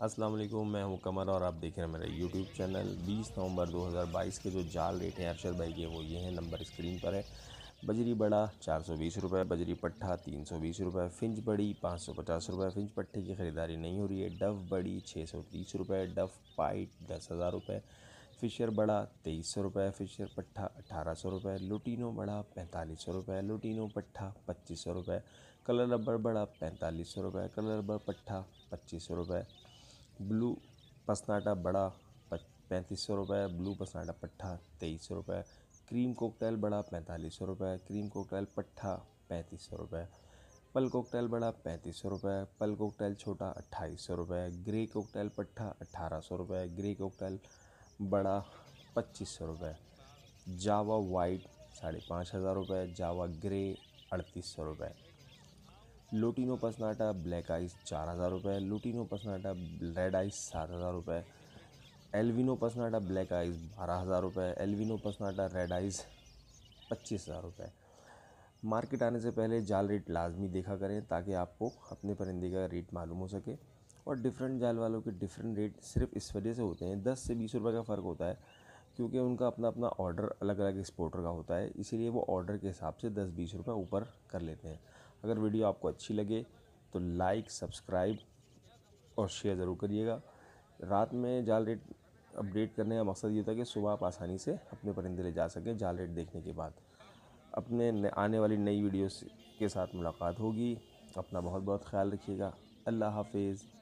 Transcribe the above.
अस्सलाम वालेकुम मैं हूं कमर और आप देख रहे हैं मेरा यूट्यूब चैनल 20 नवंबर 2022 के जो जाल रेट हैं अरशद भाई के वो ये हैं नंबर स्क्रीन पर है बजरी बड़ा चार सौ बीस रुपये बजरी पट्ठा तीन सौ बीस रुपये फिंच बड़ी पाँच सौ पचास रुपये फिंच पट्ठे की ख़रीदारी नहीं हो रही है डफ बड़ी छः सौ तीस रुपये डफ पाइट दस हज़ार रुपये फिशर बड़ा तेईस सौ रुपये फिशर पट्ठा अठारह सौ रुपये लुटीनो बड़ा पैंतालीस सौ रुपये लुटीनो पट्ठा पच्चीस सौ रुपये कलर रबर बड़ा पैंतालीस सौ रुपये कलर रबर पट्ठा पच्चीस सौ रुपये ब्लू पसनाटा बड़ा पैंतीस सौ रुपये ब्लू पसनाटा पट्ठा तेईस सौ रुपये क्रीम कोकटेल बड़ा पैंतालीस सौ रुपये क्रीम कोकटेल पट्ठा पैंतीस सौ रुपये पल कोकटेल बड़ा पैंतीस सौ रुपये पल कोकटेल छोटा अट्ठाईस सौ रुपये ग्रे कोकटेल पट्ठा अट्ठारह सौ रुपये ग्रे कोकटेल बड़ा पच्चीस सौ रुपये जावा वाइट साढ़े पाँच हज़ार रुपये जावा ग्रे अड़तीस सौ रुपये लोटिनो पसनाटा ब्लैक आइस चार हज़ार रुपये लोटिनो पसनाटा रेड आइस सात हज़ार रुपये एलविनो पसनाटा ब्लैक आइस बारह हज़ार रुपये एलविनो पसनाटा रेड आइस पच्चीस हज़ार रुपये मार्केट आने से पहले जाल रेट लाजमी देखा करें ताकि आपको अपने परिंदे का रेट मालूम हो सके और डिफरेंट जाल वालों के डिफरेंट रेट सिर्फ इस वजह से होते हैं दस से बीस रुपये का फ़र्क होता है क्योंकि उनका अपना अपना ऑर्डर अलग अलग एक्सपोर्टर का होता है इसीलिए वो ऑर्डर के हिसाब से दस बीस रुपये ऊपर कर लेते हैं अगर वीडियो आपको अच्छी लगे तो लाइक सब्सक्राइब और शेयर ज़रूर करिएगा रात में जाल रेट अपडेट करने का मकसद ये था कि सुबह आप आसानी से अपने परिंदे ले जा सकें जाल रेट देखने के बाद अपने आने वाली नई वीडियोस के साथ मुलाकात होगी अपना बहुत बहुत ख्याल रखिएगा अल्लाह हाफिज़